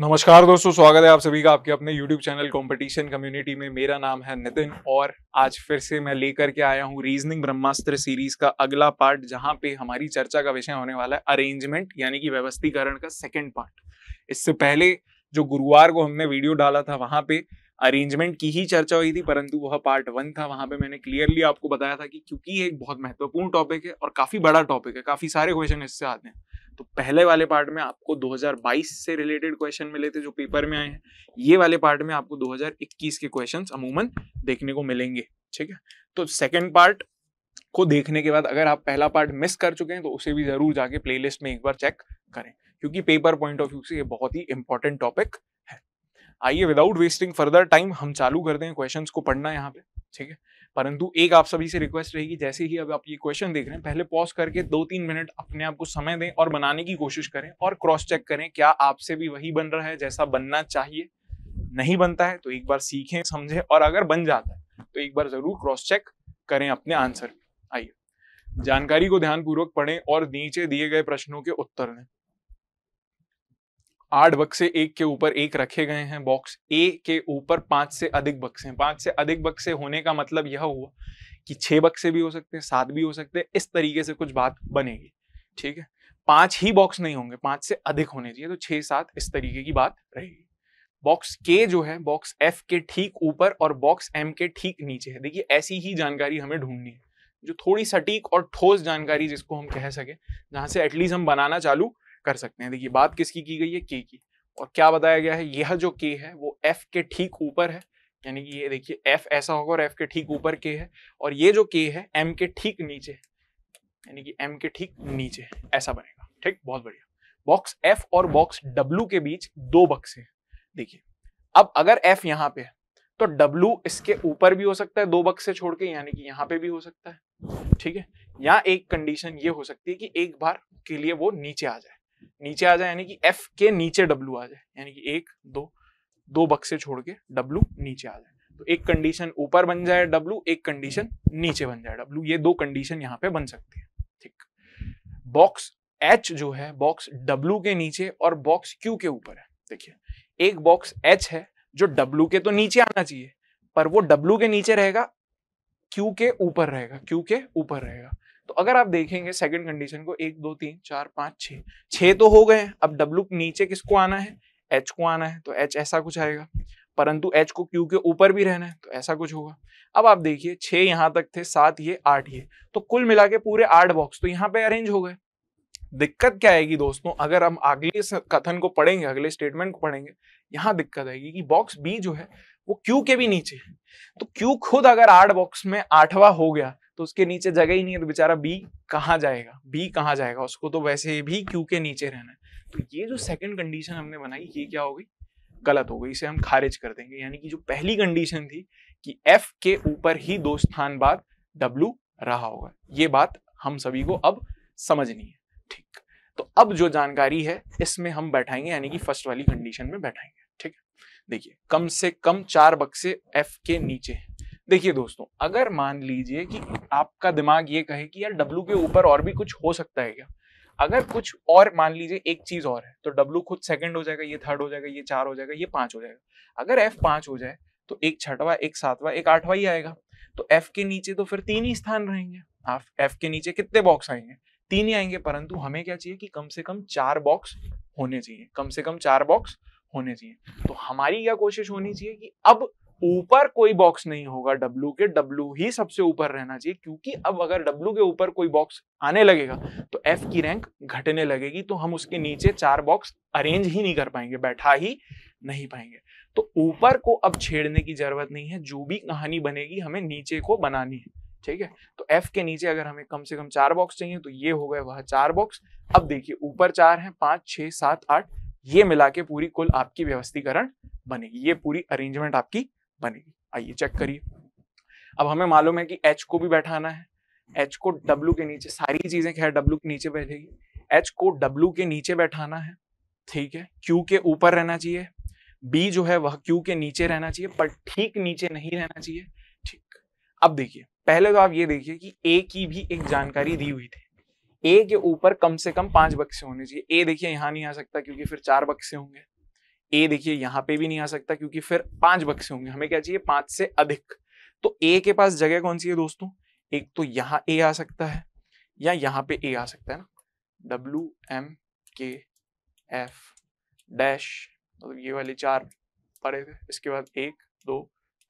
नमस्कार दोस्तों स्वागत है आप सभी का आपके अपने YouTube चैनल कंपटीशन कम्युनिटी में मेरा नाम है नितिन और आज फिर से मैं लेकर के आया हूँ रीजनिंग ब्रह्मास्त्र सीरीज का अगला पार्ट जहाँ पे हमारी चर्चा का विषय होने वाला है अरेंजमेंट यानी कि व्यवस्थीकरण का सेकंड पार्ट इससे पहले जो गुरुवार को हमने वीडियो डाला था वहाँ पे अरेंजमेंट की ही चर्चा हुई थी परंतु वह पार्ट वन था वहां पे मैंने क्लियरली आपको बताया था कि क्योंकि एक बहुत महत्वपूर्ण टॉपिक है और काफी बड़ा टॉपिक है काफी सारे क्वेश्चन इससे आते हैं तो पहले वाले पार्ट में आपको 2022 से रिलेटेड क्वेश्चन मिले थे जो पेपर में आए हैं ये वाले पार्ट में आपको 2021 के क्वेश्चन अमूमन देखने को मिलेंगे ठीक है तो सेकेंड पार्ट को देखने के बाद अगर आप पहला पार्ट मिस कर चुके हैं तो उसे भी जरूर जाके प्ले में एक बार चेक करें क्योंकि पेपर पॉइंट ऑफ व्यू से ये बहुत ही इंपॉर्टेंट टॉपिक है आइए विदाउट वेस्टिंग फर्दर टाइम हम चालू कर दें क्वेश्चंस को पढ़ना यहाँ पे ठीक है परंतु एक आप सभी से रिक्वेस्ट रहेगी जैसे ही अब आप ये क्वेश्चन देख रहे हैं पहले पॉज करके दो तीन मिनट अपने आप को समय दें और बनाने की कोशिश करें और क्रॉस चेक करें क्या आपसे भी वही बन रहा है जैसा बनना चाहिए नहीं बनता है तो एक बार सीखें समझें और अगर बन जाता है तो एक बार जरूर क्रॉस चेक करें अपने आंसर आइए जानकारी को ध्यानपूर्वक पढ़ें और नीचे दिए गए प्रश्नों के उत्तर दें आठ बक्से एक के ऊपर एक रखे गए हैं बॉक्स ए के ऊपर पांच से अधिक बक्से हैं पांच से अधिक बक्से होने का मतलब यह हुआ कि छह बक्से भी हो सकते हैं सात भी हो सकते हैं इस तरीके से कुछ बात बनेगी ठीक है पांच ही बॉक्स नहीं होंगे पांच से अधिक होने चाहिए तो छह सात इस तरीके की बात रहेगी बॉक्स के जो है बॉक्स एफ के ठीक ऊपर और बॉक्स एम के ठीक नीचे है देखिए ऐसी ही जानकारी हमें ढूंढनी है जो थोड़ी सटीक और ठोस जानकारी जिसको हम कह सके जहां से एटलीस्ट हम बनाना चालू कर सकते हैं देखिए बात किसकी की गई है के की और क्या बताया गया है यह जो के है वो एफ के ठीक ऊपर है यानी कि ये देखिए एफ ऐसा होगा और एफ के ठीक ऊपर के है और ये जो के है एम के ठीक नीचे यानी कि एम के ठीक नीचे ऐसा बनेगा ठीक बहुत बढ़िया बॉक्स एफ और बॉक्स डब्ल्यू के बीच दो बक्से देखिए अब अगर एफ यहाँ पे है तो डब्ल्यू इसके ऊपर भी हो सकता है दो बक्से छोड़ के यानी कि यहाँ पे भी हो सकता है ठीक है या एक कंडीशन ये हो सकती है कि एक बार के लिए वो नीचे आ जाए नीचे आ जाए यानी कि एफ के नीचे डब्ल्यू आ जाए यानी कि एक दो दो बक्से छोड़ के डब्ल्यू नीचे आ जाए तो एक कंडीशन ऊपर बन जाए डब्ल्यू एक कंडीशन नीचे बन जाए डब्ल्यू ये दो कंडीशन यहाँ पे बन सकती है ठीक बॉक्स एच जो है बॉक्स डब्ल्यू के नीचे और बॉक्स क्यू के ऊपर है देखिए एक बॉक्स एच है जो डब्ल्यू के तो नीचे आना चाहिए पर वो डब्ल्यू के नीचे रहेगा क्यू के ऊपर रहेगा क्यू के ऊपर रहेगा अगर आप देखेंगे सेकंड कंडीशन को एक दो तीन चार पांच छः छः तो हो गए अब डब्ल्यू नीचे किसको आना है एच को आना है तो एच ऐसा कुछ आएगा परंतु एच को क्यू के ऊपर भी रहना है तो ऐसा कुछ होगा अब आप देखिए छः यहाँ तक थे सात ये आठ ये तो कुल मिला के पूरे आठ बॉक्स तो यहाँ पे अरेंज हो गए दिक्कत क्या आएगी दोस्तों अगर हम अगले कथन को पढ़ेंगे अगले स्टेटमेंट को पढ़ेंगे यहाँ दिक्कत आएगी कि बॉक्स बी जो है वो क्यू के भी नीचे है तो क्यू खुद अगर आठ बॉक्स में आठवा हो गया तो उसके नीचे जगह ही नहीं है तो बेचारा बी कहाँ जाएगा बी कहाँ जाएगा उसको तो वैसे भी क्यू के नीचे रहना है तो ये जो सेकंड कंडीशन हमने बनाई ये क्या हो गई गलत हो गई इसे हम खारिज कर देंगे यानी कि जो पहली कंडीशन थी कि एफ के ऊपर ही दो स्थान बाद डब्लू रहा होगा ये बात हम सभी को अब समझनी है ठीक तो अब जो जानकारी है इसमें हम बैठाएंगे यानी कि फर्स्ट वाली कंडीशन में बैठाएंगे ठीक है देखिए कम से कम चार बक्से एफ के नीचे देखिए दोस्तों अगर मान लीजिए कि आपका दिमाग ये कहे कि यार डब्लू के ऊपर और भी कुछ हो सकता है क्या अगर कुछ और मान लीजिए एक चीज और है तो डब्लू खुद सेकंड हो जाएगा ये थर्ड हो जाएगा ये चार हो जाएगा ये पांच हो जाएगा अगर एफ पांच हो जाए तो एक छठवा एक सातवा एक आठवा ही आएगा तो एफ के नीचे तो फिर तीन ही स्थान रहेंगे आप एफ के नीचे कितने बॉक्स आएंगे तीन ही आएंगे परंतु हमें क्या चाहिए कि कम से कम चार बॉक्स होने चाहिए कम से कम चार बॉक्स होने चाहिए तो हमारी क्या कोशिश होनी चाहिए कि अब ऊपर कोई बॉक्स नहीं होगा डब्लू के डब्लू ही सबसे ऊपर रहना चाहिए क्योंकि अब अगर डब्लू के ऊपर कोई बॉक्स आने लगेगा तो एफ की रैंक घटने लगेगी तो हम उसके नीचे चार बॉक्स अरेंज ही नहीं कर पाएंगे बैठा ही नहीं पाएंगे तो ऊपर को अब छेड़ने की जरूरत नहीं है जो भी कहानी बनेगी हमें नीचे को बनानी है ठीक है तो एफ के नीचे अगर हमें कम से कम चार बॉक्स चाहिए तो ये हो गए वह चार बॉक्स अब देखिए ऊपर चार है पांच छह सात आठ ये मिला के पूरी कुल आपकी व्यवस्थीकरण बनेगी ये पूरी अरेंजमेंट आपकी बनेगी आइए चेक करिए अब हमें मालूम है कि एच को भी बैठाना है एच को डब्लू के नीचे सारी चीजें खैर डब्लू के नीचे बैठेगी एच को डब्लू के नीचे बैठाना है ठीक है क्यू के ऊपर रहना चाहिए बी जो है वह क्यू के नीचे रहना चाहिए पर ठीक नीचे नहीं रहना चाहिए ठीक अब देखिए पहले तो आप ये देखिए कि ए की भी एक जानकारी दी हुई थी ए के ऊपर कम से कम पांच बक्से होने चाहिए ए देखिए यहाँ नहीं आ सकता क्योंकि फिर चार बक्से होंगे ए देखिए यहाँ पे भी नहीं आ सकता क्योंकि फिर पांच बक्से होंगे हमें क्या चाहिए पांच से अधिक तो ए के पास जगह कौन सी है दोस्तों एक तो यहाँ ए आ सकता है या यहाँ पे ए आ सकता है ना W M K F dash मतलब ये वाले चार पड़े थे इसके बाद एक दो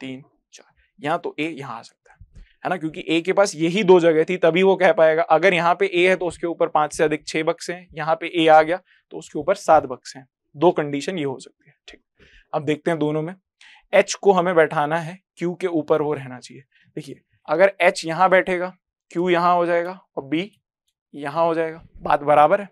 तीन चार यहाँ तो ए यहाँ आ सकता है है ना क्योंकि ए के पास यही दो जगह थी तभी वो कह पाएगा अगर यहाँ पे ए है तो उसके ऊपर पांच से अधिक छह बक्से हैं यहाँ पे ए आ गया तो उसके ऊपर सात बक्से हैं दो कंडीशन ये हो सकती है ठीक अब देखते हैं दोनों में एच को हमें बैठाना है क्यू के ऊपर वो रहना चाहिए देखिए अगर एच यहाँ बैठेगा क्यू यहाँ हो जाएगा और बी यहाँ हो जाएगा बात बराबर है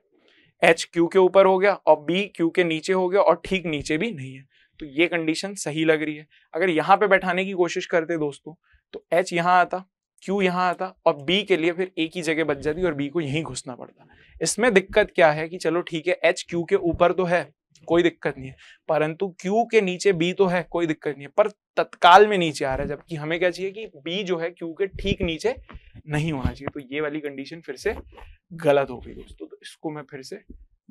एच क्यू के ऊपर हो गया और बी क्यू के नीचे हो गया और ठीक नीचे भी नहीं है तो ये कंडीशन सही लग रही है अगर यहाँ पे बैठाने की कोशिश करते दोस्तों तो एच यहाँ आता क्यू यहाँ आता और बी के लिए फिर एक ही जगह बच जाती और बी को यहीं घुसना पड़ता इसमें दिक्कत क्या है कि चलो ठीक है एच क्यू के ऊपर तो है कोई दिक्कत नहीं है परंतु क्यू के नीचे बी तो है कोई दिक्कत नहीं है पर तत्काल में नीचे आ रहा है जबकि हमें क्या चाहिए कि बी जो है क्यू के ठीक नीचे नहीं होना चाहिए तो ये वाली कंडीशन फिर से गलत हो गई दोस्तों तो इसको मैं फिर से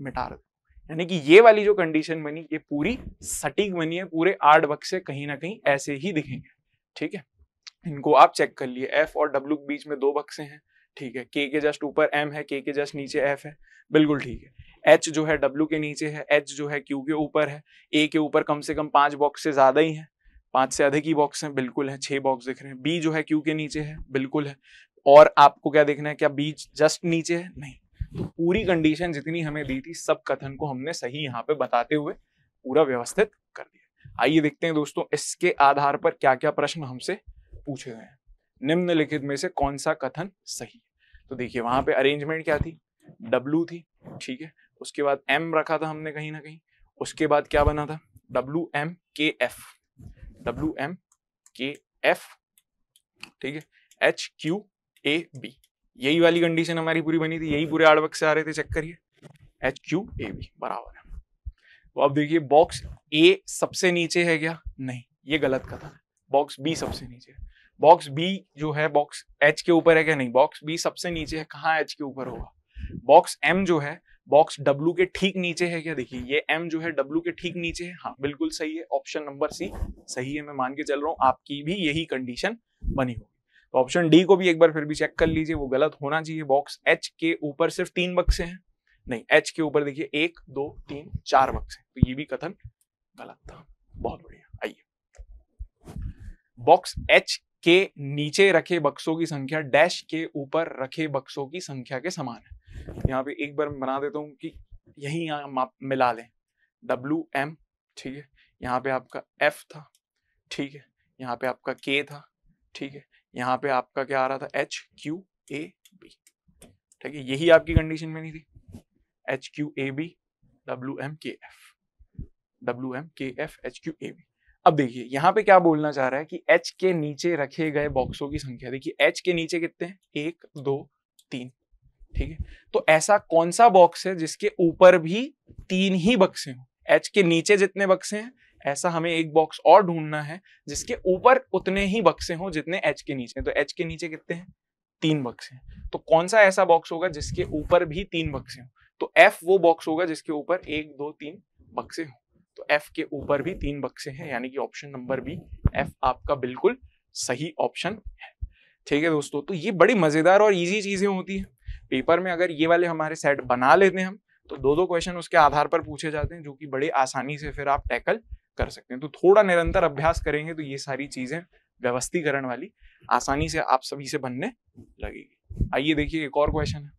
मिटा रहा यानी कि ये वाली जो कंडीशन बनी ये पूरी सटीक बनी है पूरे आठ बक्से कहीं ना कहीं ऐसे ही दिखेंगे ठीक है इनको आप चेक कर लिए एफ और डब्ल्यू के बीच में दो बक्से हैं ठीक है के के जस्ट ऊपर एम है के के जस्ट नीचे एफ है बिल्कुल ठीक है एच जो है डब्ल्यू के नीचे है एच जो है क्यू के ऊपर है ए के ऊपर कम से कम पांच बॉक्स से ज्यादा ही है पांच से अधिक ही बॉक्स हैं बिल्कुल है छह बॉक्स दिख रहे हैं बी जो है क्यू के नीचे है बिल्कुल है और आपको क्या देखना है क्या बी जस्ट नीचे है नहीं तो पूरी कंडीशन जितनी हमें दी थी सब कथन को हमने सही यहाँ पे बताते हुए पूरा व्यवस्थित कर दिया आइए देखते हैं दोस्तों इसके आधार पर क्या क्या प्रश्न हमसे पूछे गए हैं निम्नलिखित में से कौन सा कथन सही है तो देखिए वहां पे अरेंजमेंट क्या थी डब्लू थी ठीक है उसके बाद एम रखा था हमने कहीं ना कहीं उसके बाद क्या बना था W M K F W M K F ठीक है एच क्यू ए बी यही वाली कंडीशन हमारी पूरी बनी थी यही पूरे आठ वक्त से आ रहे थे चेक करिए एच क्यू ए बी बराबर है तो अब देखिए बॉक्स ए सबसे नीचे है क्या नहीं ये गलत कथन है बॉक्स बी सबसे नीचे है बॉक्स बी जो है बॉक्स एच के ऊपर है क्या नहीं बॉक्स बी सबसे नीचे है कहाँ एच के ऊपर होगा बॉक्स एम जो है बॉक्स डब्ल्यू के ठीक नीचे है क्या देखिए ये एम जो है डब्ल्यू के ठीक नीचे है हाँ बिल्कुल सही है ऑप्शन नंबर सी सही है मैं मान के चल रहा हूँ आपकी भी यही कंडीशन बनी होगी तो ऑप्शन डी को भी एक बार फिर भी चेक कर लीजिए वो गलत होना चाहिए बॉक्स एच के ऊपर सिर्फ तीन बक्से हैं नहीं एच के ऊपर देखिए एक दो तीन चार बक्से तो ये भी कथन गलत था बहुत बढ़िया आइए बॉक्स एच के नीचे रखे बक्सों की संख्या डैश के ऊपर रखे बक्सों की संख्या के समान है यहाँ पे एक बार बना देता हूँ कि यही यहाँ मिला लें डब्लू एम ठीक है यहाँ पे आपका एफ था ठीक है यहाँ पे आपका के था ठीक है यहाँ पे आपका क्या आ रहा था एच क्यू ए बी ठीक है यही आपकी कंडीशन में नहीं थी H Q A B W M K F W M K F H Q A B अब देखिए यहाँ पे क्या बोलना चाह रहा है कि एच के नीचे रखे गए बॉक्सों की संख्या देखिए एच के नीचे कितने हैं एक दो तीन ठीक है तो ऐसा कौन सा बॉक्स है जिसके ऊपर भी तीन ही बक्से हो एच के नीचे जितने बक्से हैं ऐसा हमें एक बॉक्स और ढूंढना है जिसके ऊपर उतने ही बक्से हों जितने एच के नीचे तो एच के नीचे कितने हैं तीन बक्से हैं तो कौन सा ऐसा बॉक्स होगा जिसके ऊपर भी तीन बक्से हों तो एफ वो बॉक्स होगा जिसके ऊपर एक दो तीन बक्से हों तो एफ के ऊपर भी तीन बक्से हैं यानी कि ऑप्शन नंबर बी एफ आपका बिल्कुल सही ऑप्शन है ठीक है दोस्तों तो ये बड़ी मजेदार और इजी चीजें होती हैं पेपर में अगर ये वाले हमारे सेट बना लेते हैं हम तो दो दो क्वेश्चन उसके आधार पर पूछे जाते हैं जो कि बड़े आसानी से फिर आप टैकल कर सकते हैं तो थोड़ा निरंतर अभ्यास करेंगे तो ये सारी चीजें व्यवस्थीकरण वाली आसानी से आप सभी से बनने लगेगी आइए देखिए एक और क्वेश्चन है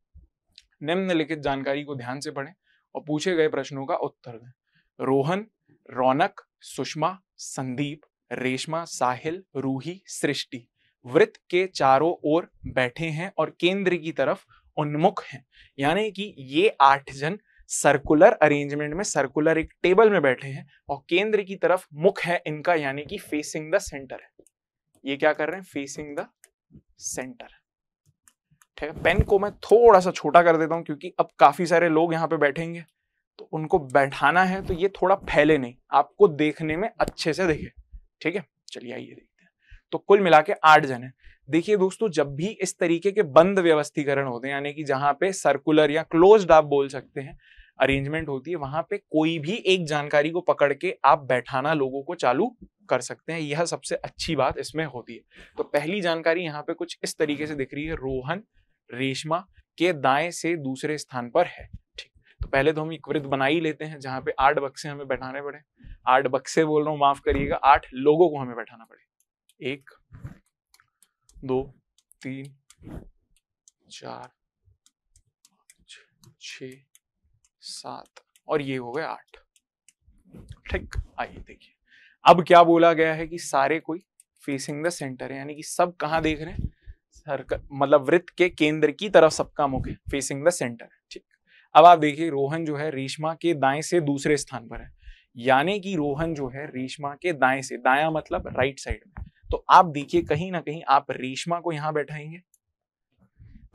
निम्नलिखित जानकारी को ध्यान से पढ़ें और पूछे गए प्रश्नों का उत्तर दें रोहन रौनक सुषमा संदीप रेशमा साहिल रूही सृष्टि वृत्त के चारों ओर बैठे हैं और केंद्र की तरफ उन्मुख हैं यानी कि ये आठ जन सर्कुलर अरेंजमेंट में सर्कुलर एक टेबल में बैठे हैं और केंद्र की तरफ मुख है इनका यानी कि फेसिंग द सेंटर है ये क्या कर रहे हैं फेसिंग द सेंटर ठीक है पेन को मैं थोड़ा सा छोटा कर देता हूँ क्योंकि अब काफी सारे लोग यहाँ पे बैठेंगे तो उनको बैठाना है तो ये थोड़ा फैले नहीं आपको देखने में अच्छे से दिखे ठीक है चलिए आइए देखिए तो कुल मिला के आठ जन है देखिए दोस्तों जब भी इस तरीके के बंद व्यवस्थीकरण होते हैं यानी कि जहां पे सर्कुलर या क्लोज आप बोल सकते हैं अरेंजमेंट होती है वहां पे कोई भी एक जानकारी को पकड़ के आप बैठाना लोगों को चालू कर सकते हैं यह सबसे अच्छी बात इसमें होती है तो पहली जानकारी यहाँ पे कुछ इस तरीके से दिख रही है रोहन रेशमा के दाएं से दूसरे स्थान पर है ठीक तो पहले तो हम एक वृद्ध बना ही लेते हैं जहां पे आठ बक्से हमें बैठाने पड़े आठ बक्से बोल रहा हूँ माफ करिएगा आठ लोगों को हमें बैठाना पड़े एक दो तीन चार छ सात और ये हो गए आठ ठीक आइए देखिए अब क्या बोला गया है कि सारे कोई फेसिंग द सेंटर है यानी कि सब कहा देख रहे हैं सर्कल मतलब वृत्त के केंद्र की तरफ सबका मुख है फेसिंग द सेंटर है ठीक अब आप देखिए रोहन जो है रेशमा के दाएं से दूसरे स्थान पर है यानी कि रोहन जो है रेशमा के दाएं से दाया मतलब राइट साइड में तो आप देखिए कहीं ना कहीं आप रेशमा को यहां बैठाएंगे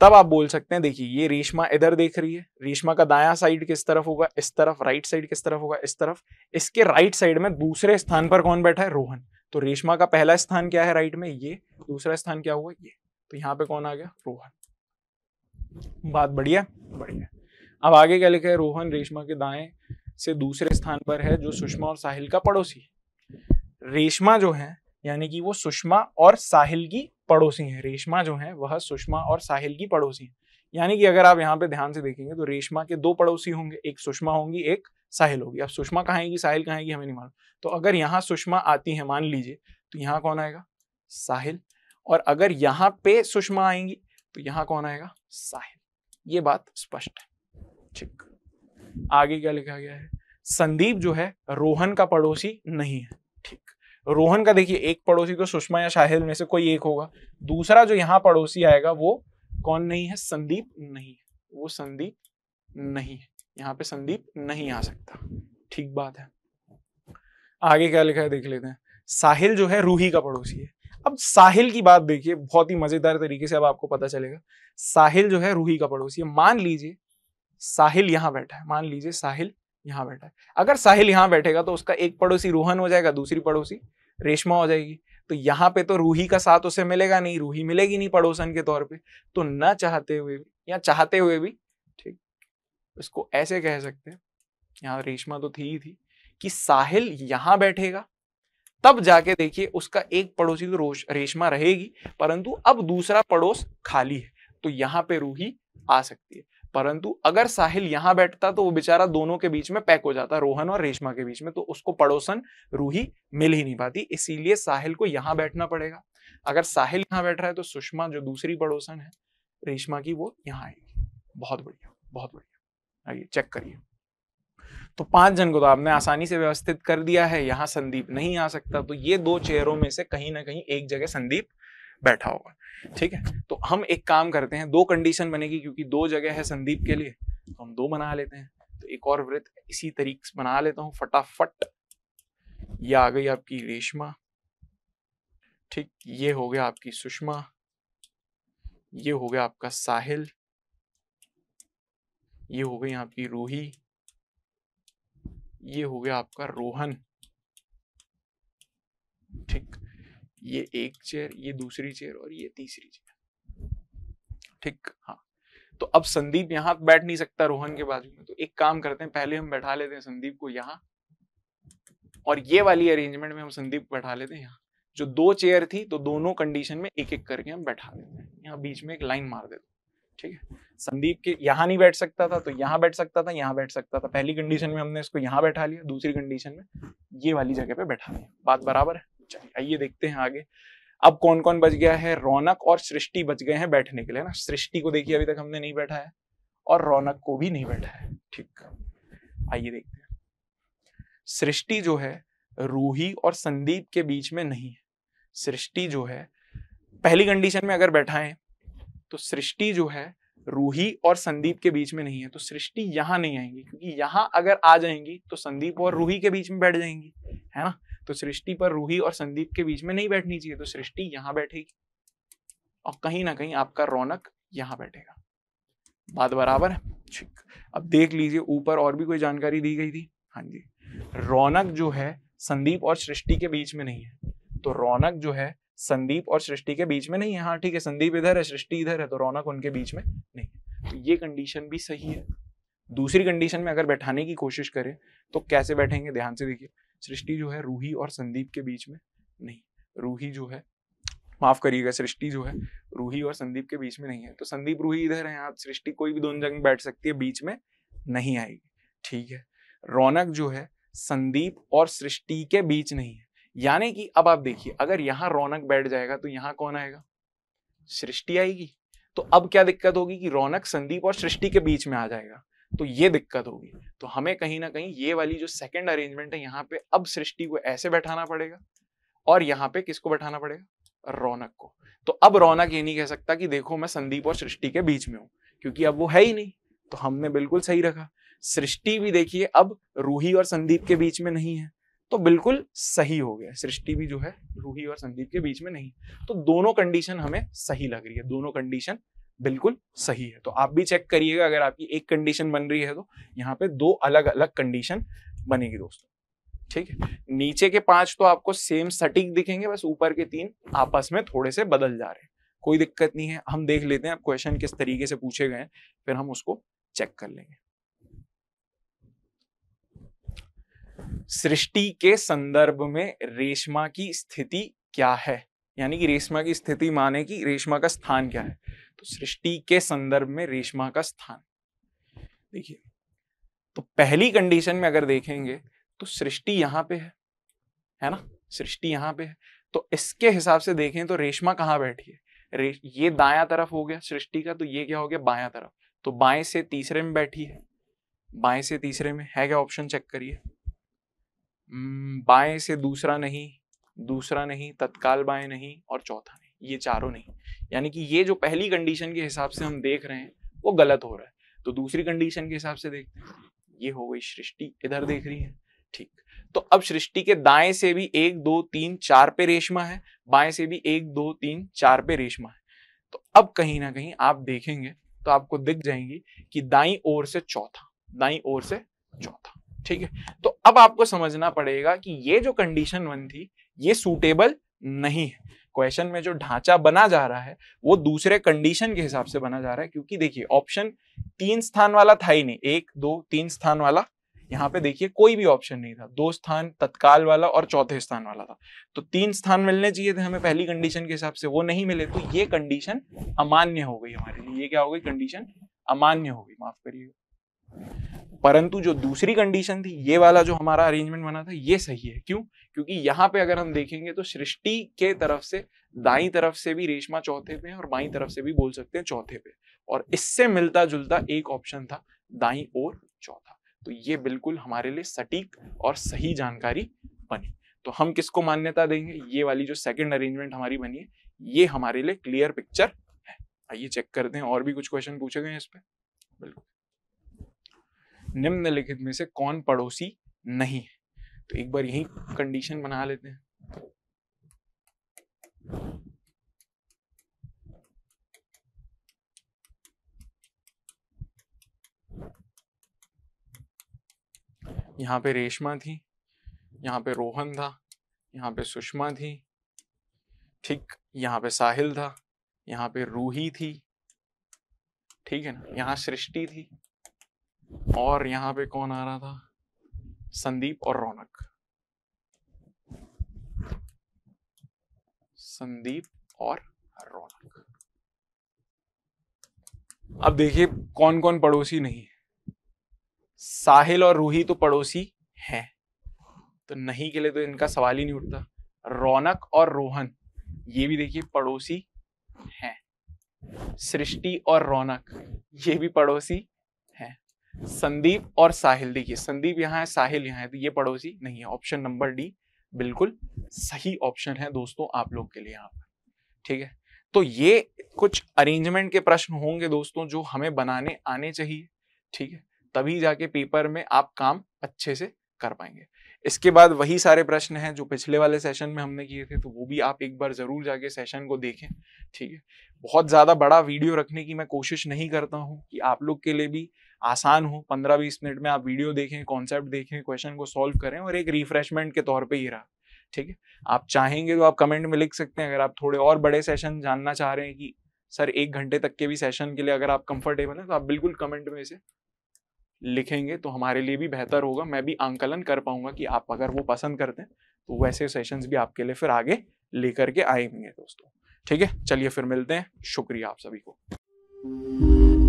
तब आप बोल सकते हैं देखिए ये रेशमा इधर देख रही है रेशमा का दाया साइड किस तरफ होगा इस तरफ राइट साइड किस तरफ होगा इस तरफ इसके राइट साइड में दूसरे स्थान पर कौन बैठा है रोहन तो रेशमा का पहला स्थान क्या है राइट में ये दूसरा स्थान क्या हुआ ये तो यहाँ पे कौन आ गया रोहन बात बढ़िया बढ़िया अब आगे क्या लिखा है रोहन रेशमा के दाएं से दूसरे स्थान पर है जो सुषमा और साहिल का पड़ोसी है रेशमा जो है यानी कि वो सुषमा और साहिल की पड़ोसी हैं रेशमा जो है वह सुषमा और साहिल की पड़ोसी हैं यानी कि अगर आप यहाँ पे ध्यान से देखेंगे तो रेशमा के दो पड़ोसी होंगे एक सुषमा होंगी एक साहिल होगी अब सुषमा कहाँ आएगी साहिल कहाँ आएगी हमें नहीं मालूम तो अगर यहाँ सुषमा आती है मान लीजिए तो यहाँ कौन आएगा साहिल और अगर यहाँ पे सुषमा आएंगी तो यहाँ कौन आएगा साहिल ये बात स्पष्ट है ठीक आगे क्या लिखा गया है संदीप जो है रोहन का पड़ोसी नहीं है रोहन का देखिए एक पड़ोसी तो सुषमा या साहिल में से कोई एक होगा दूसरा जो यहाँ पड़ोसी आएगा वो कौन नहीं है संदीप नहीं है वो संदीप नहीं है यहाँ पे संदीप नहीं आ सकता ठीक बात है आगे क्या लिखा है देख लेते हैं साहिल जो है रूही का पड़ोसी है अब साहिल की बात देखिए बहुत ही मजेदार तरीके से अब आपको पता चलेगा साहिल जो है रूही का पड़ोसी है मान लीजिए साहिल यहाँ बैठा है मान लीजिए साहिल यहाँ बैठा है अगर साहिल यहाँ बैठेगा तो उसका एक पड़ोसी रोहन हो जाएगा दूसरी पड़ोसी रेशमा हो जाएगी तो यहाँ पे तो रूही का साथ उसे मिलेगा नहीं रूही मिलेगी नहीं पड़ोसन के तौर पे तो ना चाहते हुए भी या चाहते हुए भी ठीक उसको ऐसे कह सकते हैं यहाँ रेशमा तो थी ही थी कि साहिल यहाँ बैठेगा तब जाके देखिए उसका एक पड़ोसी तो रेशमा रहेगी परंतु अब दूसरा पड़ोस खाली है तो यहाँ पे रूही आ सकती है परंतु अगर साहिल यहां बैठता तो वो बेचारा दोनों के बीच में पैक हो जाता रोहन और रेशमा के बीच में तो उसको पड़ोसन रूही मिल ही नहीं पाती इसीलिए साहिल को यहां बैठना पड़ेगा अगर साहिल यहां बैठ रहा है तो सुषमा जो दूसरी पड़ोसन है रेशमा की वो यहां आएगी बहुत बढ़िया बहुत बढ़िया आइए चेक करिए तो पांच जन को तो आपने आसानी से व्यवस्थित कर दिया है यहां संदीप नहीं आ सकता तो ये दो चेहरों में से कहीं ना कहीं एक जगह संदीप बैठा होगा ठीक है तो हम एक काम करते हैं दो कंडीशन बनेगी क्योंकि दो जगह है संदीप के लिए तो हम दो बना लेते हैं तो एक और व्रत इसी तरीके से बना लेता हूं फटाफट ये आ गई आपकी रेशमा ठीक ये हो गया आपकी सुषमा ये हो गया आपका साहिल ये हो गई आपकी रूही ये हो गया आपका रोहन ठीक ये एक चेयर ये दूसरी चेयर और ये तीसरी चेयर ठीक हाँ तो अब संदीप यहाँ बैठ नहीं सकता रोहन के बाजू में तो एक काम करते हैं पहले हम बैठा लेते हैं संदीप को यहाँ और ये वाली अरेंजमेंट में हम संदीप बैठा लेते हैं यहाँ जो दो चेयर थी तो दोनों कंडीशन में एक एक करके हम बैठा देते हैं यहाँ बीच में एक लाइन मार देते ठीक है संदीप के यहाँ नहीं बैठ सकता था तो यहाँ बैठ सकता था यहाँ बैठ सकता था पहली कंडीशन में हमने इसको यहाँ बैठा लिया दूसरी कंडीशन में ये वाली जगह पे बैठा लिया बात बराबर है चाहिए आइए देखते हैं आगे अब कौन कौन बच गया है रौनक और सृष्टि बच गए हैं बैठने के लिए ना सृष्टि को देखिए अभी तक हमने नहीं बैठा है और रौनक को भी नहीं बैठा है ठीक आइए देखते हैं सृष्टि जो है रूही और संदीप के बीच में नहीं है सृष्टि जो है पहली कंडीशन में अगर बैठा है तो सृष्टि जो है रूही और संदीप के बीच में नहीं है तो सृष्टि यहाँ नहीं आएंगी क्योंकि यहाँ अगर आ जाएंगी तो संदीप और रूही के बीच में बैठ जाएंगी है ना तो सृष्टि पर रूही और संदीप के बीच में नहीं बैठनी चाहिए तो सृष्टि यहाँ बैठेगी और कहीं ना कहीं आपका रौनक यहाँ बैठेगा बात बराबर है ठीक अब देख लीजिए ऊपर और भी कोई जानकारी दी गई थी हाँ जी रौनक जो है संदीप और सृष्टि के बीच में नहीं है तो रौनक जो है संदीप और सृष्टि के बीच में नहीं है हाँ ठीक है संदीप इधर है सृष्टि इधर है तो रौनक उनके बीच में नहीं है तो ये कंडीशन भी सही है दूसरी कंडीशन में अगर बैठाने की कोशिश करें तो कैसे बैठेंगे ध्यान से देखिए सृष्टि जो है रूही और संदीप के बीच में नहीं रूही जो है माफ करिएगा सृष्टि जो है रूही और संदीप के बीच में नहीं है तो संदीप रूही इधर है आप सृष्टि कोई भी दोनों जगह बैठ सकती है बीच में नहीं आएगी ठीक है रौनक जो है संदीप और सृष्टि के बीच नहीं है यानी कि अब आप देखिए अगर यहाँ रौनक बैठ जाएगा तो यहाँ कौन आएगा सृष्टि आएगी तो अब क्या दिक्कत होगी कि रौनक संदीप और सृष्टि के बीच में आ जाएगा तो ये दिक्कत होगी तो हमें कहीं ना कहीं ये वाली जो सेकेंड अरेंजमेंट है यहाँ पे अब सृष्टि को ऐसे बैठाना पड़ेगा और यहाँ पे किसको बैठाना पड़ेगा रौनक को तो अब रौनक ये नहीं कह सकता कि देखो मैं संदीप और सृष्टि के बीच में हूँ क्योंकि अब वो है ही नहीं तो हमने बिल्कुल सही रखा सृष्टि भी देखिए अब रूही और संदीप के बीच में नहीं है तो बिल्कुल सही हो गया सृष्टि भी जो है रूही और संदीप के बीच में नहीं तो दोनों कंडीशन हमें सही लग रही है दोनों कंडीशन बिल्कुल सही है तो आप भी चेक करिएगा अगर आपकी एक कंडीशन बन रही है तो यहाँ पे दो अलग अलग कंडीशन बनेगी दोस्तों ठीक है नीचे के पांच तो आपको सेम सटीक दिखेंगे बस ऊपर के तीन आपस में थोड़े से बदल जा रहे हैं कोई दिक्कत नहीं है हम देख लेते हैं आप क्वेश्चन किस तरीके से पूछे गए हैं फिर हम उसको चेक कर लेंगे सृष्टि के संदर्भ में रेशमा की स्थिति क्या है यानी कि रेशमा की स्थिति माने कि रेशमा का स्थान क्या है तो सृष्टि के संदर्भ में रेशमा का स्थान देखिए तो पहली कंडीशन में अगर देखेंगे तो सृष्टि यहां पे है है ना सृष्टि यहां पे है तो इसके हिसाब से देखें तो रेशमा कहाँ बैठी है ये दाया तरफ हो गया सृष्टि का तो ये क्या हो गया बाया तरफ तो बाएं से तीसरे में बैठी है बाएं से तीसरे में है क्या ऑप्शन चेक करिए हम्म, बाएं से दूसरा नहीं दूसरा नहीं तत्काल बाएं नहीं और चौथा नहीं ये चारों नहीं यानी कि ये जो पहली कंडीशन के हिसाब से हम देख रहे हैं वो गलत हो रहा है तो दूसरी कंडीशन के हिसाब से देखते हैं ये हो गई सृष्टि इधर देख रही है ठीक तो अब सृष्टि के दाएं से भी एक दो तीन चार पे रेशमा है बाएं से भी एक दो तीन चार पे रेशमा है तो अब कहीं ना कहीं आप देखेंगे तो आपको दिख जाएंगी कि दाई ओर से चौथा दाई ओर से चौथा ठीक है तो अब आपको समझना पड़ेगा कि ये जो कंडीशन वन थी ये सूटेबल नहीं है क्वेश्चन में जो ढांचा बना जा रहा है वो दूसरे कंडीशन के हिसाब से बना जा रहा है क्योंकि देखिए ऑप्शन तीन स्थान वाला था ही नहीं एक दो तीन स्थान वाला यहाँ पे देखिए कोई भी ऑप्शन नहीं था दो स्थान तत्काल वाला और चौथे स्थान वाला था तो तीन स्थान मिलने चाहिए थे हमें पहली कंडीशन के हिसाब से वो नहीं मिले तो ये कंडीशन अमान्य हो गई हमारे लिए ये क्या हो गई कंडीशन अमान्य हो गई माफ करिएगा परंतु जो दूसरी कंडीशन थी ये वाला जो हमारा अरेंजमेंट बना था ये सही है क्यों क्योंकि यहाँ पे अगर हम देखेंगे तो सृष्टि के तरफ से दाई तरफ से भी रेशमा चौथे पे और बाई तरफ से भी बोल सकते हैं चौथे पे और इससे मिलता जुलता एक ऑप्शन था दाई और चौथा तो ये बिल्कुल हमारे लिए सटीक और सही जानकारी बनी तो हम किसको मान्यता देंगे ये वाली जो सेकंड अरेंजमेंट हमारी बनी है ये हमारे लिए क्लियर पिक्चर है आइए चेक करते हैं और भी कुछ क्वेश्चन पूछे गए इस पर बिल्कुल निम्नलिखित में से कौन पड़ोसी नहीं है तो एक बार यही कंडीशन बना लेते हैं यहाँ पे रेशमा थी यहां पे रोहन था यहाँ पे सुषमा थी ठीक यहाँ पे साहिल था यहां पे रूही थी ठीक है ना यहां सृष्टि थी और यहाँ पे कौन आ रहा था संदीप और रौनक संदीप और रौनक अब देखिए कौन कौन पड़ोसी नहीं है साहिल और रूही तो पड़ोसी हैं तो नहीं के लिए तो इनका सवाल ही नहीं उठता रौनक और रोहन ये भी देखिए पड़ोसी हैं सृष्टि और रौनक ये भी पड़ोसी संदीप और साहिल देखिए संदीप यहाँ है साहिल यहाँ है तो ये पड़ोसी नहीं है ऑप्शन नंबर डी बिल्कुल सही ऑप्शन है दोस्तों आप लोग के लिए यहाँ पर ठीक है तो ये कुछ अरेंजमेंट के प्रश्न होंगे दोस्तों जो हमें बनाने आने चाहिए ठीक है तभी जाके पेपर में आप काम अच्छे से कर पाएंगे इसके बाद वही सारे प्रश्न हैं जो पिछले वाले सेशन में हमने किए थे तो वो भी आप एक बार ज़रूर जाके सेशन को देखें ठीक है बहुत ज़्यादा बड़ा वीडियो रखने की मैं कोशिश नहीं करता हूँ कि आप लोग के लिए भी आसान हो पंद्रह बीस मिनट में आप वीडियो देखें कॉन्सेप्ट देखें क्वेश्चन को सॉल्व करें और एक रिफ्रेशमेंट के तौर पर ही रहा ठीक है आप चाहेंगे तो आप कमेंट में लिख सकते हैं अगर आप थोड़े और बड़े सेशन जानना चाह रहे हैं कि सर एक घंटे तक के भी सेशन के लिए अगर आप कंफर्टेबल हैं तो आप बिल्कुल कमेंट में से लिखेंगे तो हमारे लिए भी बेहतर होगा मैं भी आंकलन कर पाऊंगा कि आप अगर वो पसंद करते हैं तो वैसे सेशंस भी आपके लिए फिर आगे लेकर के आएंगे दोस्तों ठीक है चलिए फिर मिलते हैं शुक्रिया आप सभी को